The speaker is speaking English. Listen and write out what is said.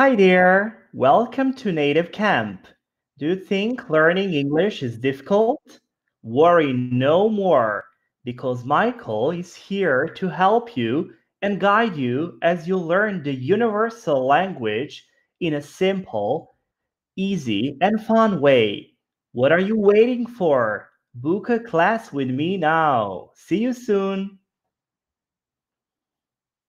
Hi there, welcome to Native Camp. Do you think learning English is difficult? Worry no more, because Michael is here to help you and guide you as you learn the universal language in a simple, easy, and fun way. What are you waiting for? Book a class with me now. See you soon.